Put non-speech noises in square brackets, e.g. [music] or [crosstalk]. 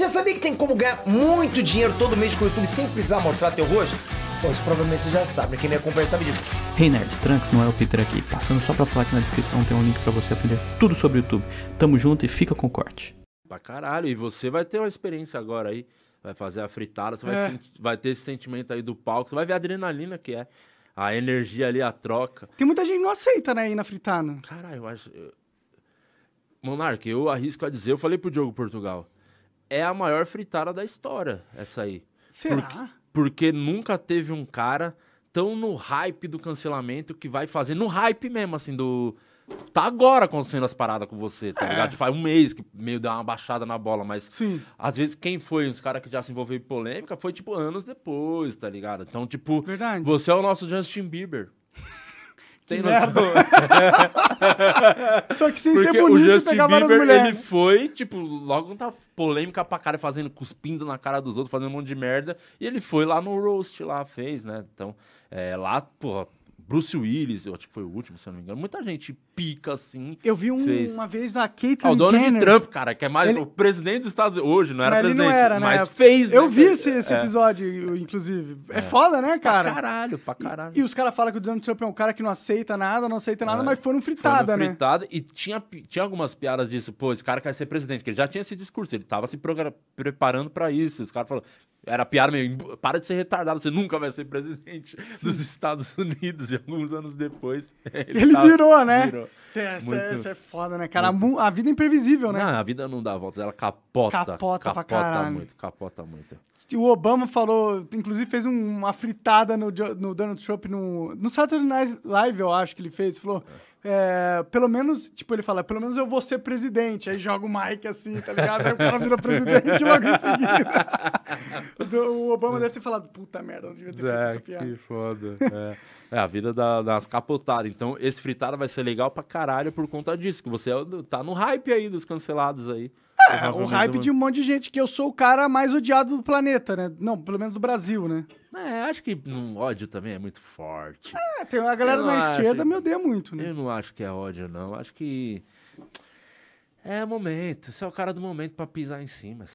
Você sabia que tem como ganhar muito dinheiro todo mês com o YouTube sem precisar mostrar teu rosto? Bom, isso provavelmente você já sabe, né? quem me acompanha sabe disso. Hey Nerd, Trunks não é o Peter aqui. Passando só pra falar que na descrição tem um link para você aprender tudo sobre o YouTube. Tamo junto e fica com o corte. Pra caralho, e você vai ter uma experiência agora aí. Vai fazer a fritada, você é. vai, vai ter esse sentimento aí do palco, você vai ver a adrenalina que é. A energia ali, a troca. Tem muita gente que não aceita, né, ir na fritada. Caralho, eu acho. Eu... eu arrisco a dizer, eu falei pro Diogo Portugal é a maior fritada da história, essa aí. Será? Porque, porque nunca teve um cara tão no hype do cancelamento que vai fazer no hype mesmo, assim, do. Tá agora acontecendo as paradas com você, tá é. ligado? Faz um mês que meio deu uma baixada na bola, mas Sim. às vezes quem foi, os caras que já se envolveu em polêmica, foi tipo anos depois, tá ligado? Então, tipo, Verdade. você é o nosso Justin Bieber tem noção. [laughs] Só que sem Porque ser bonito, o Justin Bieber, ele foi, tipo, logo tá polêmica pra cara, fazendo, cuspindo na cara dos outros, fazendo um monte de merda. E ele foi lá no roast, lá, fez, né? Então, é, lá, porra, Bruce Willis, eu acho que foi o último, se eu não me engano. Muita gente pica assim. Eu vi um, fez... uma vez na Caitlyn Jenner. Ah, o Donald Trump, cara, que é mais ele... o presidente dos Estados Unidos. Hoje não era não, presidente, não era, né? mas fez. Né, eu né? vi esse, esse é. episódio, inclusive. É. é. foda, né, cara? Pra caralho, pra caralho. E, e os caras falam que o Donald Trump é um cara que não aceita nada, não aceita nada, é. mas foram fritada, foram fritada, né? E tinha, tinha algumas piadas disso. Pô, esse cara quer ser presidente, que ele já tinha esse discurso, ele tava se preparando para isso. Os caras falaram, era piada meio, para de ser retardado, você nunca vai ser presidente Sim. dos Estados Unidos alguns [laughs] anos depois. Ele, ele tava, virou, né? Virou. Essa, muito, essa, é foda, né, cara? Muito... A vida é imprevisível, né? Não, a vida não dá voltas, ela capota. Capota, capota muito, capota muito. O Obama falou, inclusive fez uma fritada no, no Donald Trump no, no Saturday Night Live, eu acho que ele fez. Falou: é. É, pelo menos, tipo, ele fala, pelo menos eu vou ser presidente. Aí joga o Mike assim, tá ligado? Aí o cara vira presidente logo em seguida. [laughs] o Obama deve ter falado, puta merda, não devia ter é, essa piada. Que foda. É, é a vida da, das capotadas. Então, esse fritada vai ser legal pra caralho por conta disso, que você é tá no hype aí dos cancelados aí. É, o hype de um monte de gente, que eu sou o cara mais odiado do planeta, né? Não, pelo menos do Brasil, né? É, acho que um ódio também é muito forte. É, tem a galera na esquerda me odeia muito, né? Eu não acho que é ódio, não. Acho que. É momento. Você é o cara do momento pra pisar em cima.